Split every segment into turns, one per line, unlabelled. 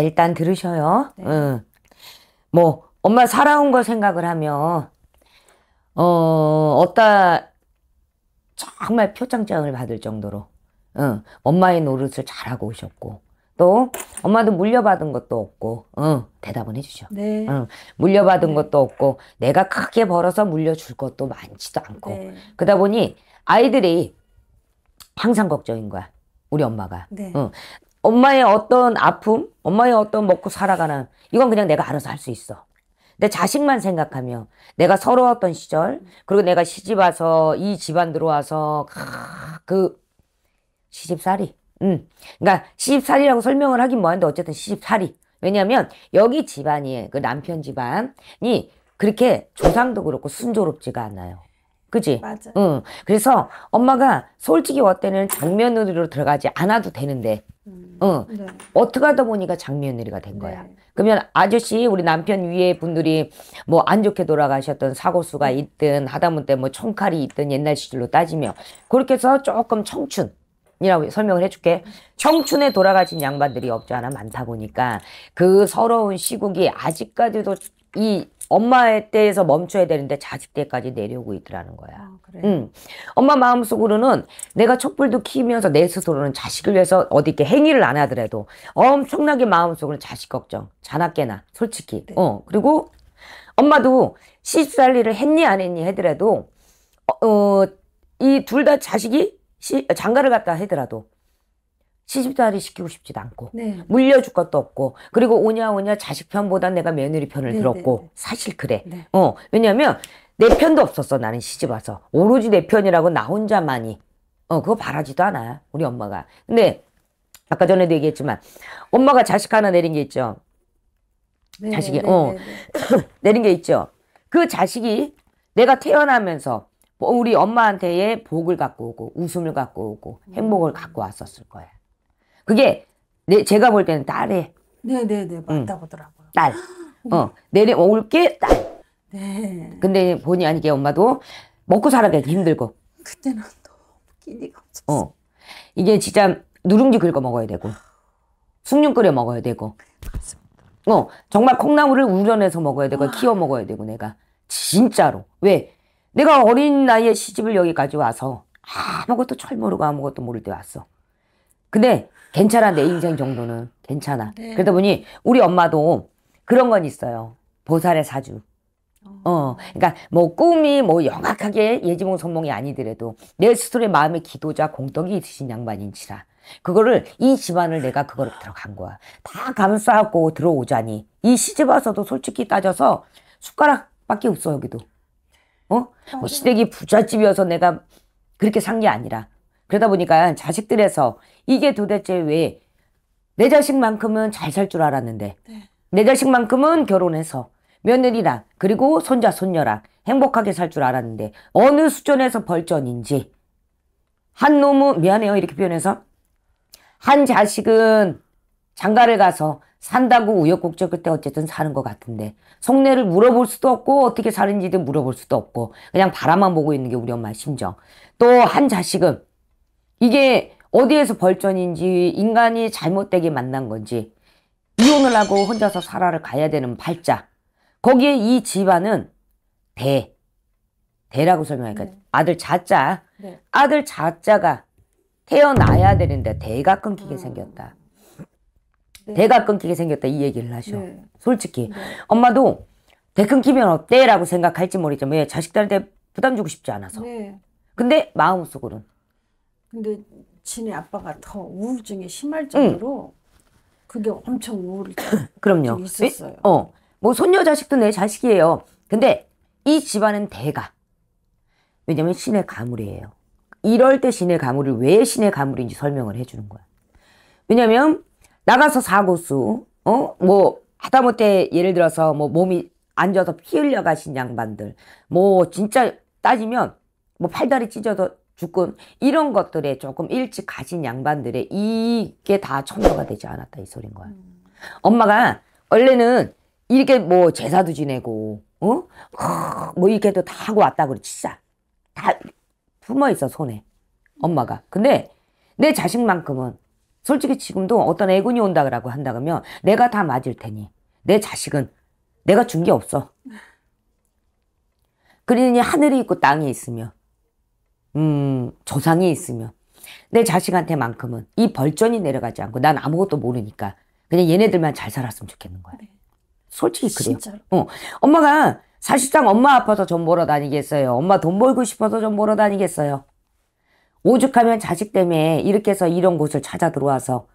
일단 들으셔요. 네. 응. 뭐, 엄마 살아온 거 생각을 하면, 어, 어따, 정말 표창장을 받을 정도로, 응, 엄마의 노릇을 잘하고 오셨고, 또, 엄마도 물려받은 것도 없고, 응, 대답은 해주죠. 네. 응, 물려받은 네. 것도 없고, 내가 크게 벌어서 물려줄 것도 많지도 않고, 네. 그러다 보니 아이들이 항상 걱정인 거야. 우리 엄마가. 네. 응. 엄마의 어떤 아픔, 엄마의 어떤 먹고 살아가는 이건 그냥 내가 알아서 할 수 있어. 내 자식만 생각하며 내가 서러웠던 시절 그리고 내가 시집 와서 이 집안 들어와서 그 시집살이 음 그러니까 시집살이라고 설명을 하긴 뭐한데 어쨌든 시집살이 왜냐하면 여기 집안이 그 남편 집안이 그렇게 조상도 그렇고 순조롭지가 않아요 그지? 맞아. 응. 그래서 엄마가 솔직히 어때는 장면으로 들어가지 않아도 되는데, 음. 응. 네. 어떻게 하다 보니까 장면으로가 된 거야. 네. 그러면 아저씨, 우리 남편 위에 분들이 뭐 안 좋게 돌아가셨던 사고수가 네. 있든 하다못해 뭐 총칼이 있든 옛날 시절로 따지며 그렇게 해서 조금 청춘, 이라고 설명을 해줄게. 청춘에 돌아가신 양반들이 없지 않아 많다 보니까 그 서러운 시국이 아직까지도 이 엄마의 때에서 멈춰야 되는데 자식 때까지 내려오고 있더라는 거야. 아, 그래. 응. 음. 엄마 마음속으로는 내가 촛불도 키면서 우내 스스로는 자식을 위해서 어디 이렇게 행위를 안 하더라도 엄청나게 마음속으로는 자식 걱정, 자나깨나 솔직히. 네. 어 그리고 엄마도 시집살이를 했니 안 했니 하더라도 어, 어이 둘 다 자식이 시, 장가를 갔다 하더라도 시집살이 시키고 싶지도 않고 네. 물려줄 것도 없고 그리고 오냐 오냐 자식 편보다 내가 며느리 편을 네, 네, 들었고 네, 사실 그래 네. 어 왜냐하면 내 편도 없었어 나는 시집 와서 오로지 내 편이라고 나 혼자만이 어 그거 바라지도 않아 우리 엄마가 근데 아까 전에도 얘기했지만 엄마가 자식 하나 내린 게 있죠
네, 자식이 어
내린 게 있죠 그 자식이 내가 태어나면서 뭐 우리 엄마한테의 복을 갖고 오고 웃음을 갖고 오고 행복을 음. 갖고 왔었을 거야 그게 내, 제가 볼 때는 딸에.
네네네 음. 맞다고 더라고요
딸. 어 내려올 게 딸. 네. 근데 본의 아니게 엄마도 먹고 살아야 힘들고.
그때는 너무 끼니가 없었 어.
이게 진짜 누룽지 긁어 먹어야 되고 숭늉 끓여 먹어야 되고. 어 정말 콩나물을 우려내서 먹어야 되고 와. 아. 키워 먹어야 되고 내가 진짜로 왜 내가 어린 나이에 시집을 여기까지 와서 아무것도 철 모르고 아무것도 모를 때 왔어. 근데 괜찮아 내 인생 정도는 괜찮아. 네. 그러다 보니 우리 엄마도 그런 건 있어요. 보살의 사주. 어, 어 그러니까 뭐 꿈이 뭐영악하게 예지몽 선몽이 아니더라도 내 스스로의 마음의 기도자 공덕이 있으신 양반인지라 그거를 이 집안을 내가 그걸 들어간 거야. 다 감싸고 들어오자니 이 시집 와서도 솔직히 따져서 숟가락밖에 없어 여기도. 어? 뭐 시댁이 부잣집이어서 내가 그렇게 산 게 아니라 그러다 보니까 자식들에서 이게 도대체 왜 내 자식만큼은 잘 살 줄 알았는데 네. 내 자식만큼은 결혼해서 며느리랑 그리고 손자 손녀랑 행복하게 살 줄 알았는데 어느 수준에서 벌전인지 한 놈은 미안해요 이렇게 표현해서 한 자식은 장가를 가서 산다고 우여곡절 끝에 어쨌든 사는 것 같은데 속내를 물어볼 수도 없고 어떻게 사는지도 물어볼 수도 없고 그냥 바라만 보고 있는 게 우리 엄마의 심정 또 한 자식은 이게 어디에서 벌전인지 인간이 잘못되게 만난 건지 이혼을 하고 혼자서 살아를 가야 되는 발자 거기에 이 집안은 대 대라고 설명하니까 네. 아들 자자 네. 아들 자자가 태어나야 되는데 대가 끊기게 음. 생겼다 네. 대가 끊기게 생겼다 이 얘기를 하셔 네. 솔직히 네. 엄마도 대 끊기면 어때? 라고 생각할지 모르지만 왜 자식들한테 부담 주고 싶지 않아서 네. 근데 마음속으로는
근데 진의 아빠가 더우울증에 심할 정도로 그게 엄청 우울증이
그럼요. 있었어요. 어. 뭐 손녀 자식도 내 자식이에요. 근데 이 집안은 대가. 왜냐면 신의 가물이에요. 이럴 때 신의 가물이 왜 신의 가물인지 설명을 해주는 거야. 왜냐면 나가서 사고수, 어? 뭐 하다못해 예를 들어서 뭐 몸이 앉아서 피 흘려 가신 양반들. 뭐 진짜 따지면 뭐 팔다리 찢어서 주권 이런 것들에 조금 일찍 가진 양반들의 이게 다 천도가 되지 않았다 이 소린 거야. 음. 엄마가 원래는 이렇게 뭐 제사도 지내고 어? 뭐 이렇게도 다 하고 왔다 그래 진짜 다 품어 있어 손에 엄마가. 근데 내 자식만큼은 솔직히 지금도 어떤 애군이 온다 그러고 한다 그러면 내가 다 맞을 테니 내 자식은 내가 준 게 없어. 그러니 하늘이 있고 땅이 있으면 음, 조상이 있으면 내 자식한테만큼은 이 벌전이 내려가지 않고 난 아무것도 모르니까 그냥 얘네들만 잘 살았으면 좋겠는 거야. 네. 솔직히 그래요. 진짜로. 어. 엄마가 사실상 엄마 아파서 좀 벌어 다니겠어요. 엄마 돈 벌고 싶어서 좀 벌어 다니겠어요. 오죽하면 자식 때문에 이렇게 해서 이런 곳을 찾아 들어와서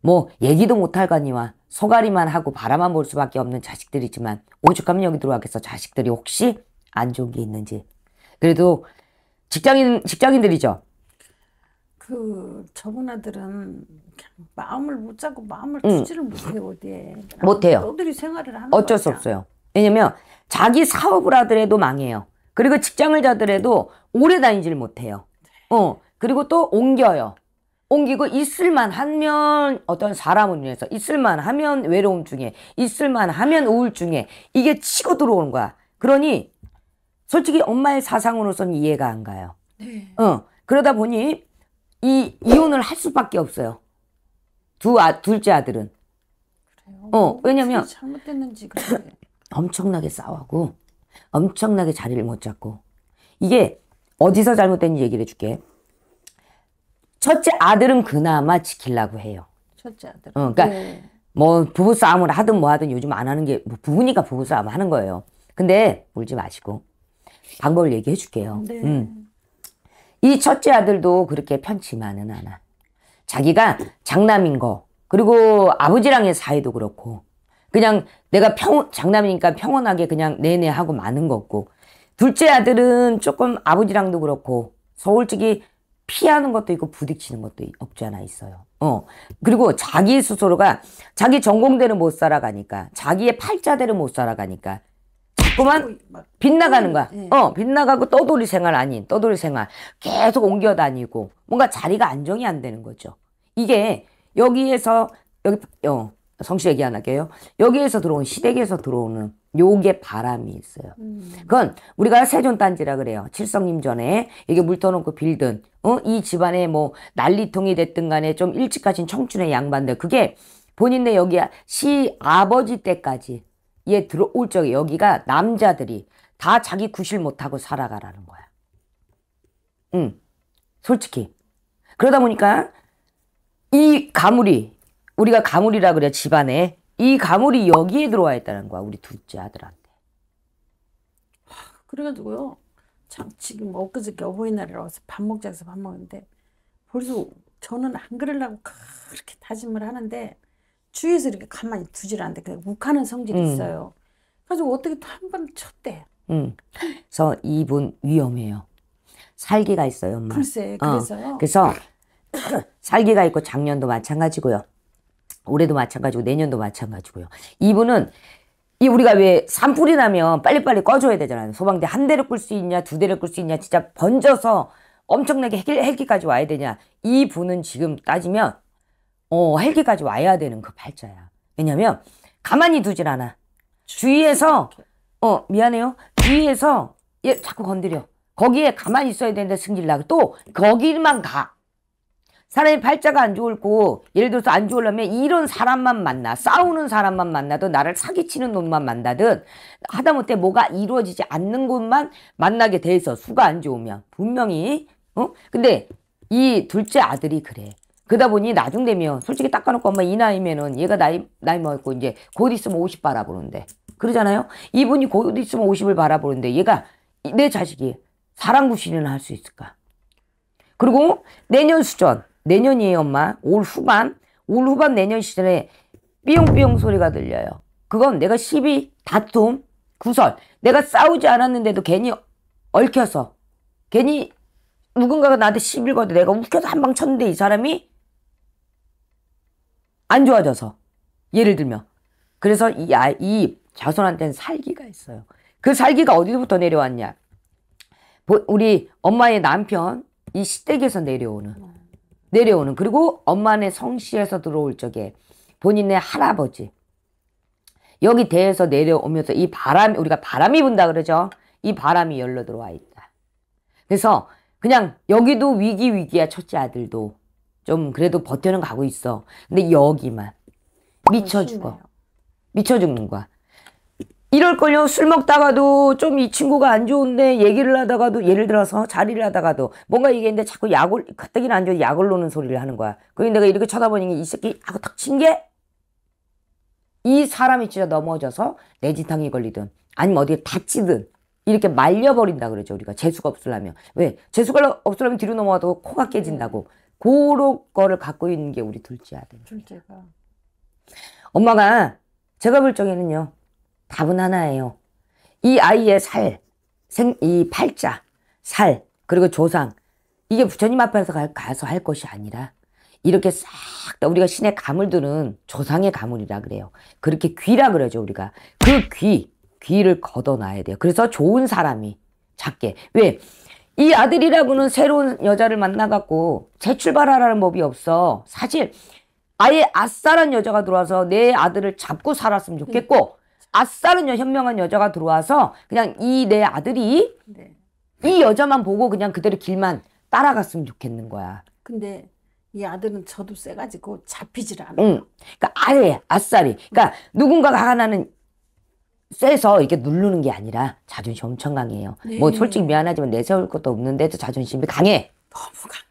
뭐 얘기도 못할거니와 소가리만 하고 바라만 볼 수밖에 없는 자식들이지만 오죽하면 여기 들어와겠 자식들이 혹시 안 좋은 게 있는지 그래도 직장인 직장인들이죠.
그 저분 아들은 마음을 못 잡고 마음을 주지를 응. 못해 어디에 못해요 너들이 생활을 하는 어쩔 거잖아. 수
없어요 왜냐면 자기 사업을 하더라도 망해요 그리고 직장을 자더라도 오래 다니질 못해요 네. 어 그리고 또 옮겨요 옮기고 있을만 하면 어떤 사람을 위해서 있을만 하면 외로움 중에 있을만 하면 우울중에 이게 치고 들어오는 거야 그러니 솔직히 엄마의 사상으로서는 이해가 안 가요. 네. 어, 그러다 보니 이 이혼을 할 수밖에 없어요. 두 아, 둘째 아들은. 그래요? 어, 왜냐면
잘못됐는지
엄청나게 싸우고 엄청나게 자리를 못 잡고 이게 어디서 잘못된 얘기를 해줄게. 첫째 아들은 그나마 지키려고 해요.
첫째 아들. 어, 그러니까 네.
뭐 부부 싸움을 하든 뭐 하든 요즘 안 하는 게뭐 부부니까 부부 싸움 하는 거예요. 근데 울지 마시고 방법을 얘기해 줄게요. 네. 음. 이 첫째 아들도 그렇게 편치만은 않아. 자기가 장남인 거, 그리고 아버지랑의 사이도 그렇고, 그냥 내가 평, 장남이니까 평온하게 그냥 내내 하고 마는 거고, 둘째 아들은 조금 아버지랑도 그렇고, 솔직히 피하는 것도 있고 부딪히는 것도 없지 않아 있어요. 어. 그리고 자기 스스로가 자기 전공대를 못 살아가니까, 자기의 팔자대를 못 살아가니까, 자꾸만
빗나가는 거야. 예. 어,
빗나가고 떠돌이 생활 아닌 떠돌이 생활. 계속 옮겨 다니고 뭔가 자리가 안정이 안 되는 거죠. 이게 여기에서 여기 어, 성씨 얘기 안 할게요. 여기에서 들어온 시댁에서 들어오는 요게 바람이 있어요. 음. 그건 우리가 세존단지라 그래요. 칠성님 전에 이게 물터놓고 빌든 어? 이 집안에 뭐 난리통이 됐든 간에 좀 일찍 가신 청춘의 양반들 그게 본인네 여기 시 아버지 때까지 얘 들어올 적에 여기가 남자들이 다 자기 구실 못하고 살아가라는 거야. 응. 솔직히. 그러다 보니까 이 가물이 우리가 가물이라 그래 집안에 이 가물이 여기에 들어와 있다는 거야 우리 둘째 아들한테.
그래가지고요. 참 지금 엊그저께 어버이날이라 와서 밥 먹자 해서 밥 먹는데 벌써 저는 안 그러려고 그렇게 다짐을 하는데 주위에서 이렇게 가만히 두질 않는데 그냥 욱하는 성질이 음. 있어요. 그래서 어떻게 또 한 번 쳤대.
음. 그래서 이분 위험해요. 살기가 있어요, 엄마. 글쎄, 어. 그래서요. 어. 그래서 살기가 있고 작년도 마찬가지고요. 올해도 마찬가지고 내년도 마찬가지고요. 이분은 이 우리가 왜 산불이 나면 빨리빨리 꺼줘야 되잖아요. 소방대 한 대를 끌수 있냐, 두 대를 끌수 있냐, 진짜 번져서 엄청나게 헬기, 까지 와야 되냐. 이 분은 지금 따지면 어, 헬기까지 와야 되는 그 발자야. 왜냐면 가만히 두질 않아. 주위에서 어 미안해요. 주위에서 얘 자꾸 건드려. 거기에 가만히 있어야 되는데 승질나고 또 거기만 가. 사람이 발자가안 좋을고 예를 들어서 안 좋으려면 이런 사람만 만나 싸우는 사람만 만나도 나를 사기치는 놈만 만나든 하다못해 뭐가 이루어지지 않는 곳만 만나게 돼서 수가 안 좋으면 분명히 어 근데 이 둘째 아들이 그래 그러다 보니 나중 되면 솔직히 닦아놓고 엄마 이 나이면은 얘가 나이 나이 먹고 이제 곧 있으면 50 바라보는데 그러잖아요. 이분이 곧 있으면 50을 바라보는데 얘가 내 자식이 사랑 구실이나할 수 있을까? 그리고 내년 수전 내년이에요 엄마 올 후반 올 후반 내년 시즌에 삐용삐용 소리가 들려요. 그건 내가 시비 다툼 구설 내가 싸우지 않았는데도 괜히 얽혀서 괜히 누군가가 나한테 시비를 걸도 내가 웃겨서 한 방 쳤는데 이 사람이 안 좋아져서 예를 들면 그래서 이, 아, 이 자손한테는 살기가 있어요. 그 살기가 어디부터 서 내려왔냐? 우리 엄마의 남편 이 시댁에서 내려오는 내려오는 그리고 엄마네 성씨에서 들어올 적에 본인의 할아버지 여기 대에서 내려오면서 이 바람 우리가 바람이 분다 그러죠. 이 바람이 열로 들어와 있다. 그래서 그냥 여기도 위기 위기야 첫째 아들도 좀 그래도 버텨는 가고 있어. 근데 여기만 미쳐 죽어. 미쳐 죽는 거야. 이럴걸요. 술 먹다가도 좀 이 친구가 안 좋은데 얘기를 하다가도 예를 들어서 자리를 하다가도 뭔가 얘기했는데 자꾸 약을 가뜩이나 안 좋은 약을 노는 소리를 하는 거야. 그리고 내가 이렇게 쳐다보니 이 새끼 하고 탁 친게이 사람이 진짜 넘어져서 내지탕이 걸리든 아니면 어디에 다치든 이렇게 말려버린다 그러죠. 우리가 재수가 없으려면. 왜? 재수가 없으려면 뒤로 넘어가도 코가 깨진다고. 네. 고런 거를 갖고 있는 게 우리 둘째 아들. 둘째가. 엄마가 제가 볼 적에는요. 답은 하나예요. 이 아이의 살, 생, 이 팔자, 살, 그리고 조상. 이게 부처님 앞에서 가, 서할 것이 아니라 이렇게 싹 다 우리가 신의 가물들은 조상의 가물이라 그래요. 그렇게 귀라 그러죠, 우리가. 그 귀, 귀를 걷어놔야 돼요. 그래서 좋은 사람이 작게. 왜? 이 아들이라고는 새로운 여자를 만나갖고 재출발하라는 법이 없어. 사실 아예 아싸란 여자가 들어와서 내 아들을 잡고 살았으면 좋겠고 아싸는 현명한 여자가 들어와서 그냥 이 내 아들이 네. 이 여자만 보고 그냥 그대로 길만 따라갔으면 좋겠는 거야.
근데 이 아들은 저도 쎄가지고 잡히질 않아.
응. 그러니까 아예 아싸리. 그러니까 응. 누군가가 하나는 세서 이게 렇 누르는 게 아니라 자존심 엄청 강해요. 네. 뭐 솔직히 미안하지만 내세울 것도 없는데도 자존심이 강해. 너무 강해요.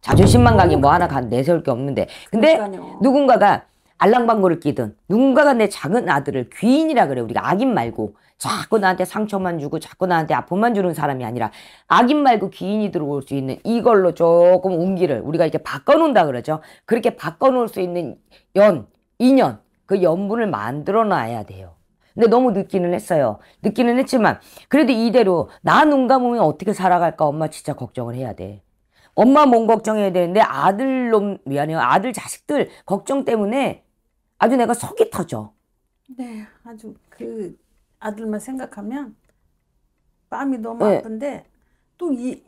자존심만 강해 뭐 하나 간 내세울 게 없는데. 근데 그러니까요. 누군가가 알랑방구를 끼든 누군가가 내 작은 아들을 귀인이라 그래 우리가 악인 말고 자꾸 나한테 상처만 주고 자꾸 나한테 아픔만 주는 사람이 아니라 악인 말고 귀인이 들어올 수 있는 이걸로 조금 운기를 우리가 이렇게 바꿔놓는다 그러죠 그렇게 바꿔놓을 수 있는 연 인연 그 연분을 만들어 놔야 돼요 근데 너무 늦기는 했어요. 늦기는 했지만 그래도 이대로 나 눈 감으면 어떻게 살아갈까 엄마 진짜 걱정을 해야 돼. 엄마 몸 걱정해야 되는데 아들 놈 미안해요. 아들 자식들 걱정 때문에 아주 내가 속이 터져.
네, 아주 그 아들만 생각하면 뺨이 너무 네. 아픈데 또이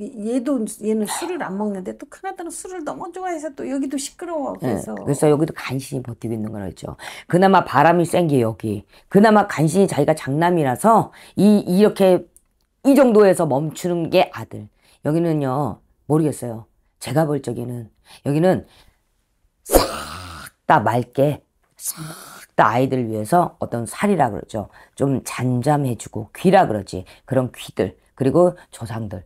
얘도 얘는 술을 안 먹는데 또 큰아들은 술을 너무 좋아해서 또 여기도 시끄러워 예, 그래서 네, 그래서
여기도 간신히 버티고 있는 거죠. 그나마 바람이 센 게 여기. 그나마 간신히 자기가 장남이라서 이 이렇게 이 정도에서 멈추는 게 아들. 여기는요 모르겠어요. 제가 볼 적에는 여기는 싹 다 맑게 싹 다 아이들 위해서 어떤 살이라 그러죠. 좀 잔잠해주고 귀라 그러지 그런 귀들 그리고 조상들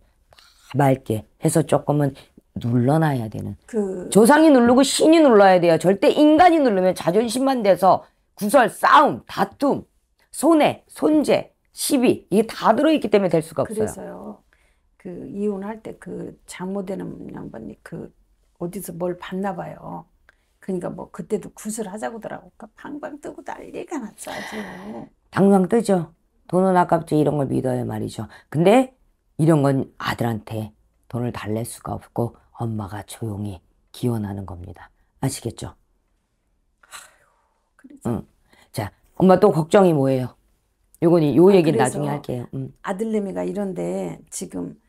맑게 해서 조금은 눌러놔야 되는. 그... 조상이 누르고 신이 눌러야 돼요. 절대 인간이 누르면 자존심만 돼서 구설, 싸움, 다툼, 손해, 손재, 시비 이게 다 들어있기 때문에 될 수가 없어요.
그래서요. 그 이혼할 때그 잘못되는 양반이 그 어디서 뭘 봤나 봐요. 그러니까 뭐 그때도 구슬하자고 더라고. 그까 그러니까 방방 뜨고 난리가 났어 아주.
당황 뜨죠. 돈은 아깝지 이런 걸믿어야 말이죠. 근데 이런 건 아들한테 돈을 달랠 수가 없고 엄마가 조용히 기원하는 겁니다. 아시겠죠? 응. 자, 엄마 또 걱정이 뭐예요? 요건 요 아, 얘기 나중에 할게요. 음.
아들내미가 이런데 지금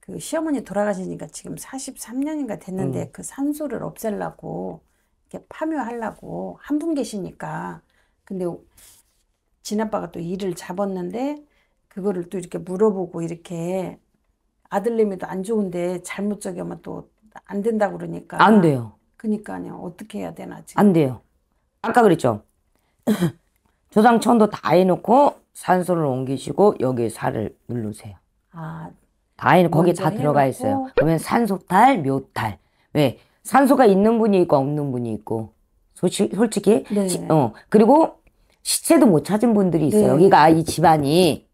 그 시어머니 돌아가시니까 지금 43년인가 됐는데 음. 그 산소를 없앨라고 이렇게 파묘하려고 한 분 계시니까 근데 진아빠가 또 일을 잡았는데 그거를 또 이렇게 물어보고 이렇게 아들님이 또안 좋은데 잘못 적으면 또 안 된다 그러니까 안 돼요. 그니까요. 어떻게 해야 되나 지금.
안 돼요. 아까 그랬죠. 조상천도 다 해놓고 산소를 옮기시고 여기 살을 누르세요. 아, 다 해놓고 거기 다 해놓고. 있어요. 그러면 산소탈, 묘탈. 왜? 산소가 있는 분이 있고 없는 분이 있고. 솔직히, 솔직히 네. 어. 그리고 시체도 못 찾은 분들이 있어요. 네. 여기가 이 집안이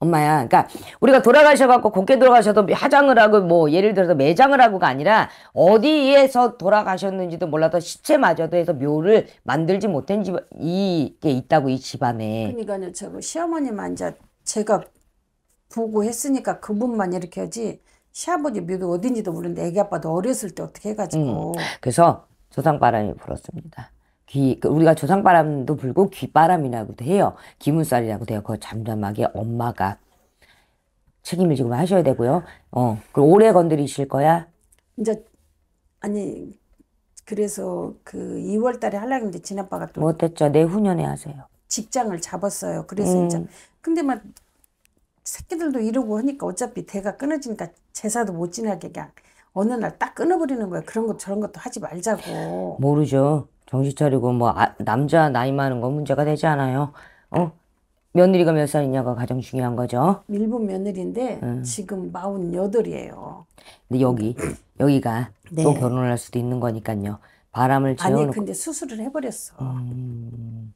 엄마야. 그러니까 우리가 돌아가셔갖고 곱게 돌아가셔도 화장을 하고 뭐 예를 들어서 매장을 하고가 아니라 어디에서 돌아가셨는지도 몰라도 시체마저도 해서 묘를 만들지 못한 집 이게 있다고 이 집안에.
그러니까요. 저거 뭐 시어머니만 이제 제가 보고 했으니까 그분만 이렇게 하지 시아버지 묘도 어딘지도 모르는데 애기 아빠도 어렸을 때 어떻게 해가지고. 음,
그래서 조상바람이 불었습니다. 귀, 그 우리가 조상바람도 불고 귀바람이라고도 해요. 기문살이라고도 요그 잠잠하게 엄마가 책임을 지금 하셔야 되고요. 어, 그 오래 건드리실 거야?
이제, 아니, 그래서 그 2월 달에 하려고 했는데 진아빠가 또.
못했죠. 뭐 내후년에 하세요.
직장을 잡았어요. 그래서 음. 이제. 근데 막 새끼들도 이러고 하니까 어차피 대가 끊어지니까 제사도 못 지나게 그냥 어느 날 딱 끊어버리는 거야. 그런 것 저런 것도 하지 말자고.
모르죠. 정신 차리고 뭐 아, 남자 나이 많은 건 문제가 되지 않아요. 어? 며느리가 몇 살이냐가 가장 중요한 거죠.
일본 며느리인데 음. 지금 48이에요.
근데 여기 여기가 네. 또 결혼을 할 수도 있는 거니까요. 바람을 재워놓고 아니 근데
수술을 해버렸어. 음...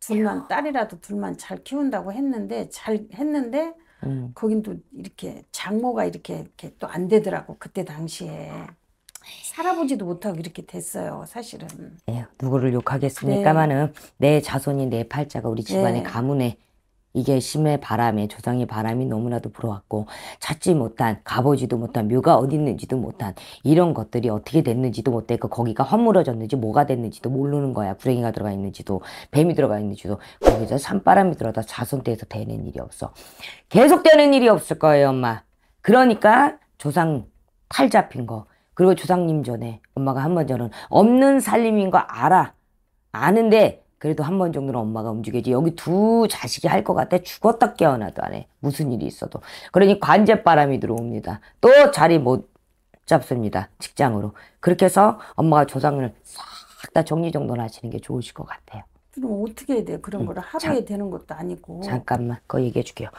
둘만 딸이라도 둘만 잘 키운다고 했는데 잘 했는데 음. 거긴 또 이렇게 장모가 이렇게, 이렇게 또 안 되더라고 그때 당시에 살아보지도 못하고 이렇게 됐어요, 사실은.
네, 누구를 욕하겠습니까마는 네. 내 자손이 내 팔자가 우리 집안의 네. 가문에 이게 심의 바람에 조상의 바람이 너무나도 불어왔고 찾지 못한 가보지도 못한 묘가 어디 있는지도 못한 이런 것들이 어떻게 됐는지도 못했고 거기가 허물어졌는지 뭐가 됐는지도 모르는 거야 구렁이가 들어가 있는지도 뱀이 들어가 있는지도 거기서 산바람이 들어다 자손 때에서 되는 일이 없어 계속 되는 일이 없을 거예요 엄마 그러니까 조상 탈 잡힌 거 그리고 조상님 전에 엄마가 한 번 저는 없는 살림인 거 알아. 아는데 그래도 한 번 정도는 엄마가 움직여지 여기 두 자식이 할 것 같아. 죽었다 깨어나도 안 해. 무슨 일이 있어도. 그러니 관제바람이 들어옵니다. 또 자리 못 잡습니다. 직장으로. 그렇게 해서 엄마가 조상을 싹 다 정리정돈 하시는 게 좋으실 것 같아요.
그럼 어떻게 해야 돼요? 그런 음, 거를 하루에 자, 되는 것도 아니고.
잠깐만, 그거 얘기해 줄게요.